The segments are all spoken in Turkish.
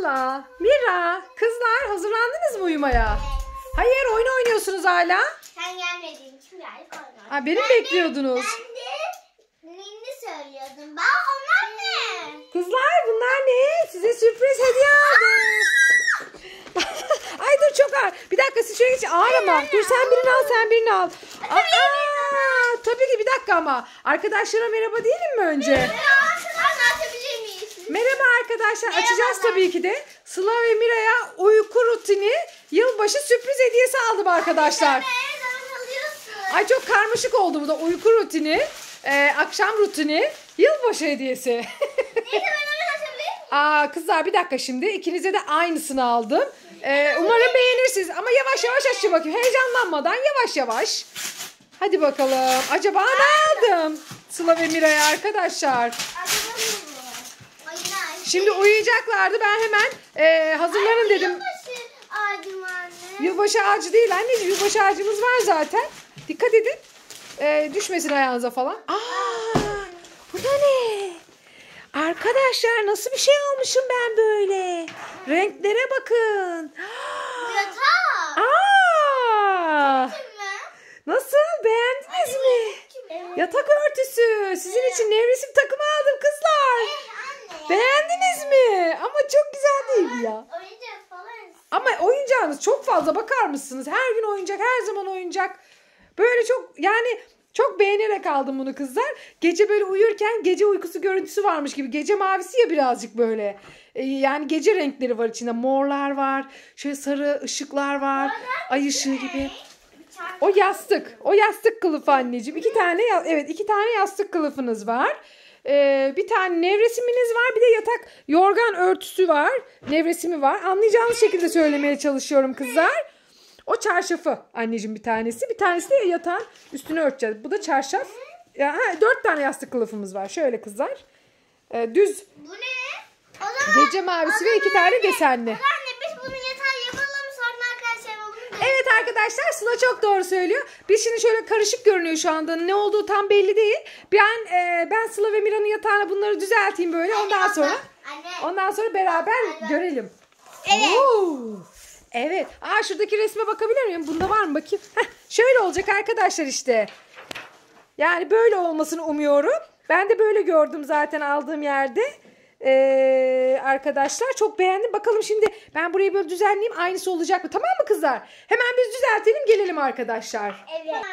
Layla, Mira, kızlar hazırlandınız mı uyumaya? Hayır, oyun oynuyorsunuz hala. Sen gelmedin, kim geldi oynadık. Aa, beni ben bekliyordunuz. De, ben de ninni söylüyordum. Bak onlar ne? Kızlar bunlar ne? Size sürpriz hediye aldım. Ay dur çok ağır. Bir dakika siz şöyle geç. Ağır ama. Dur sen birini al sen birini al. Aa, tabii ki bir dakika ama. Arkadaşlara merhaba diyelim mi önce? Merhaba. Merhaba arkadaşlar. Merhabalar. Açacağız tabii ki de. Sıla ve Mira'ya uyku rutini yılbaşı sürpriz hediyesi aldım arkadaşlar. Ay çok karmaşık oldu bu da. Uyku rutini, e, akşam rutini, yılbaşı hediyesi. Aa kızlar bir dakika şimdi. İkinize de aynısını aldım. Ee, umarım beğenirsiniz ama yavaş yavaş açın bakayım. Heyecanlanmadan yavaş yavaş. Hadi bakalım. Acaba ne aldım? Sıla ve Mira'ya arkadaşlar. Şimdi uyuyacaklardı. Ben hemen e, hazırlanın Ay, dedim. Yılbaşı ağacım anne. Yılbaşı ağacı değil anneciğim. Yılbaşı ağacımız var zaten. Dikkat edin. E, düşmesin ayağınıza falan. Aa, bu da ne? Arkadaşlar nasıl bir şey almışım ben böyle? Renklere bakın. ya. Ama oyuncağınız çok fazla bakar mısınız? Her gün oyuncak, her zaman oyuncak. Böyle çok yani çok beğenerek aldım bunu kızlar. Gece böyle uyurken gece uykusu görüntüsü varmış gibi. Gece mavisi ya birazcık böyle. Ee, yani gece renkleri var içinde. Morlar var. Şöyle sarı ışıklar var. Ay ışığı gibi. O yastık. O yastık kılıfı anneciğim. İki tane evet iki tane yastık kılıfınız var. Ee, bir tane nevresiminiz var bir de yatak yorgan örtüsü var. Nevresimi var. Anlayacağınız şekilde söylemeye çalışıyorum kızlar. O çarşafı anneciğim bir tanesi. Bir tanesi de yatağın üstünü örteceğiz. Bu da çarşaf. Ya, ha, dört tane yastık kılıfımız var. Şöyle kızlar. Ee, düz. Bu ne? Gece mavisi ve iki tane desenli. arkadaşlar Sıla çok doğru söylüyor. Biz şimdi şöyle karışık görünüyor şu anda. Ne olduğu tam belli değil. Ben e, ben Sıla ve Mira'nın yatağına bunları düzelteyim böyle. Anne, ondan sonra anne. ondan sonra beraber anne. görelim. Evet. Oo. Evet. Aa şuradaki resme bakabilir miyim? Bunda var mı bakayım? şöyle olacak arkadaşlar işte. Yani böyle olmasını umuyorum. Ben de böyle gördüm zaten aldığım yerde. Ee, arkadaşlar çok beğendim. Bakalım şimdi ben burayı böyle düzenleyeyim. Aynısı olacak mı? Tamam mı kızlar? Hemen biz düzeltelim gelelim arkadaşlar. Evet.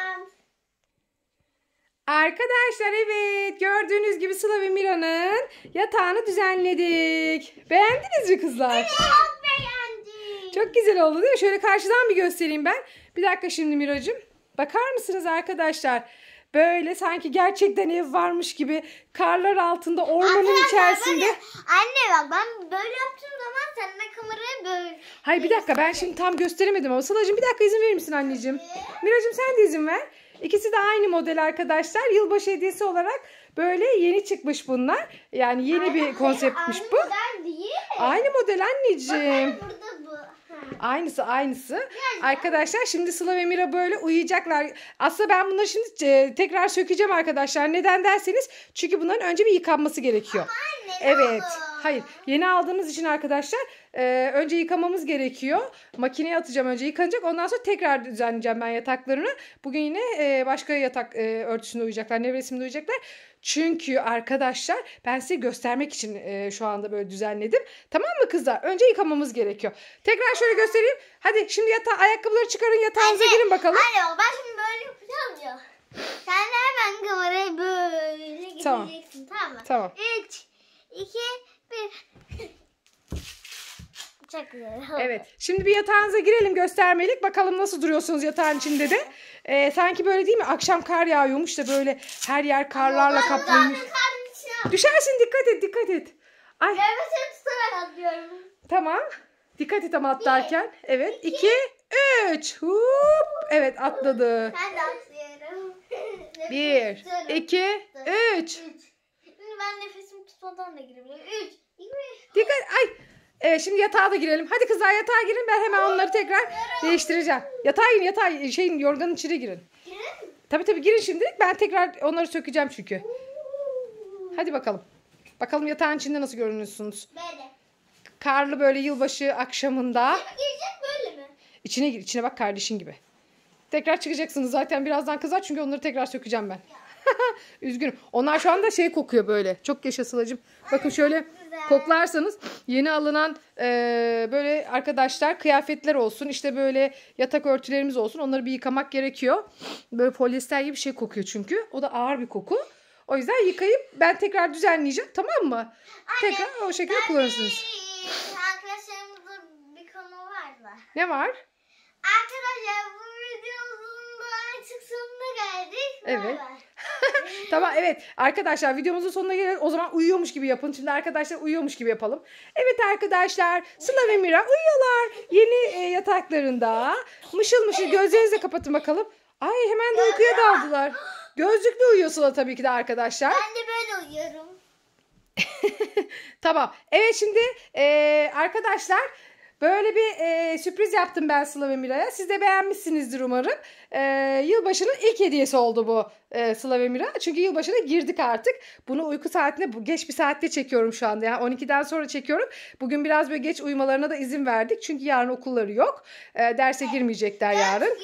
Arkadaşlar evet gördüğünüz gibi Sıla ve Mira'nın yatağını düzenledik. Beğendiniz mi kızlar? Evet beğendim. Çok güzel oldu değil mi? Şöyle karşıdan bir göstereyim ben. Bir dakika şimdi Miracığım. Bakar mısınız arkadaşlar? Böyle sanki gerçekten ev varmış gibi karlar altında ormanın Arkadaşlar, içerisinde. anne bak ben böyle yaptığım zaman sen de kamerayı böyle... Hayır bir dakika ben ee? şimdi tam gösteremedim ama Sıla'cığım bir dakika izin verir misin anneciğim? Ee? Miracığım sen de izin ver. İkisi de aynı model arkadaşlar. Yılbaşı hediyesi olarak böyle yeni çıkmış bunlar. Yani yeni Aynen, bir konseptmiş bu. Değil. Aynı model anneciğim. Bak, Aynısı aynısı. Arkadaşlar şimdi Sıla ve Mira böyle uyuyacaklar. Aslında ben bunları şimdi e, tekrar sökeceğim arkadaşlar. Neden derseniz çünkü bunların önce bir yıkanması gerekiyor. Evet. Hayır. Yeni aldığımız için arkadaşlar e, önce yıkamamız gerekiyor. Makineye atacağım önce yıkanacak. Ondan sonra tekrar düzenleyeceğim ben yataklarını. Bugün yine e, başka yatak e, örtüsünde uyuyacaklar. Nevresimde uyuyacaklar. Çünkü arkadaşlar ben size göstermek için e, şu anda böyle düzenledim. Tamam mı kızlar? Önce yıkamamız gerekiyor. Tekrar şöyle göstereyim. Hadi şimdi yatağa ayakkabıları çıkarın yatağınıza Anne, girin bakalım. Alo ben şimdi böyle yapacağım ya. Sen de hemen kamerayı böyle tamam. tamam mı? Tamam. 3, 2, çok güzel. Evet. Şimdi bir yatağınıza girelim göstermelik. Bakalım nasıl duruyorsunuz yatağın içinde de. Ee, sanki böyle değil mi? Akşam kar yağıyormuş da böyle her yer karlarla kaplıymış. Düşersin dikkat et dikkat et. Ay. Evet seni tutarak atlıyorum. Tamam. Dikkat et ama atlarken. Evet. İki. üç. Hup. Evet atladı. Ben de atlıyorum. Bir. Tutuyorum. iki. Üç. üç. Ben nefesimi tutmadan da girebilirim. Üç. Dikkat. Ay. Evet şimdi yatağa da girelim. Hadi kızlar yatağa girin ben hemen onları tekrar değiştireceğim. Yatağa girin yatağa şeyin yorganın içine girin. Tabi tabi girin şimdi ben tekrar onları sökeceğim çünkü. Hadi bakalım. Bakalım yatağın içinde nasıl görünüyorsunuz? Böyle. Karlı böyle yılbaşı akşamında. Girecek böyle mi? İçine gir içine bak kardeşin gibi. Tekrar çıkacaksınız zaten birazdan kızar çünkü onları tekrar sökeceğim ben. Üzgünüm. Onlar şu anda şey kokuyor böyle. Çok yaşasılacım. Bakın şöyle koklarsanız yeni alınan e, böyle arkadaşlar kıyafetler olsun işte böyle yatak örtülerimiz olsun onları bir yıkamak gerekiyor. Böyle polyester gibi bir şey kokuyor çünkü o da ağır bir koku. O yüzden yıkayıp ben tekrar düzenleyeceğim tamam mı? Anne, tekrar o şekilde kullanırsınız. Arkadaşlarımızda bir konu var da. Ne var? Arkadaşlar bu artık sonuna geldik. Evet. tamam evet arkadaşlar videomuzun sonuna gelelim. O zaman uyuyormuş gibi yapın. Şimdi arkadaşlar uyuyormuş gibi yapalım. Evet arkadaşlar Sıla ve Mira uyuyorlar. Yeni e, yataklarında. Mışıl mışıl gözlerinizi de kapatın bakalım. Ay hemen de uykuya daldılar. Gözlüklü uyuyor Sıla tabii ki de arkadaşlar. Ben de böyle uyuyorum. tamam. Evet şimdi e, arkadaşlar Böyle bir e, sürpriz yaptım ben Sıla ve Mira'ya. Siz de beğenmişsinizdir umarım. E, yılbaşının ilk hediyesi oldu bu e, Sıla ve Mira. Çünkü yılbaşına girdik artık. Bunu uyku saatinde bu geç bir saatte çekiyorum şu anda. Yani 12'den sonra çekiyorum. Bugün biraz böyle geç uyumalarına da izin verdik. Çünkü yarın okulları yok. E, derse girmeyecekler yarın.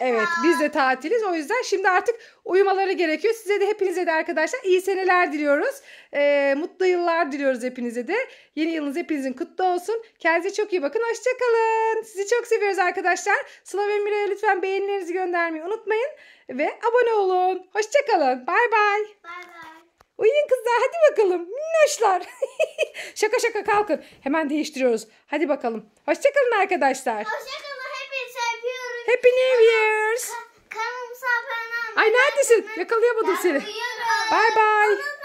Evet biz de tatiliz. O yüzden şimdi artık uyumaları gerekiyor. Size de hepinize de arkadaşlar iyi seneler diliyoruz. Ee, mutlu yıllar diliyoruz hepinize de. Yeni yılınız hepinizin kutlu olsun. Kendinize çok iyi bakın. Hoşçakalın. Sizi çok seviyoruz arkadaşlar. Sıla ve Mira'ya lütfen beğenilerinizi göndermeyi unutmayın. Ve abone olun. Hoşçakalın. Bay bay. Bay bay. Uyuyun kızlar hadi bakalım. Minnoşlar. şaka şaka kalkın. Hemen değiştiriyoruz. Hadi bakalım. Hoşçakalın arkadaşlar. Hoşçakalın. Happy New Year's. Kanalımıza abone olmayı. Ay neredesin? Yakalayamadım seni. Bay bay.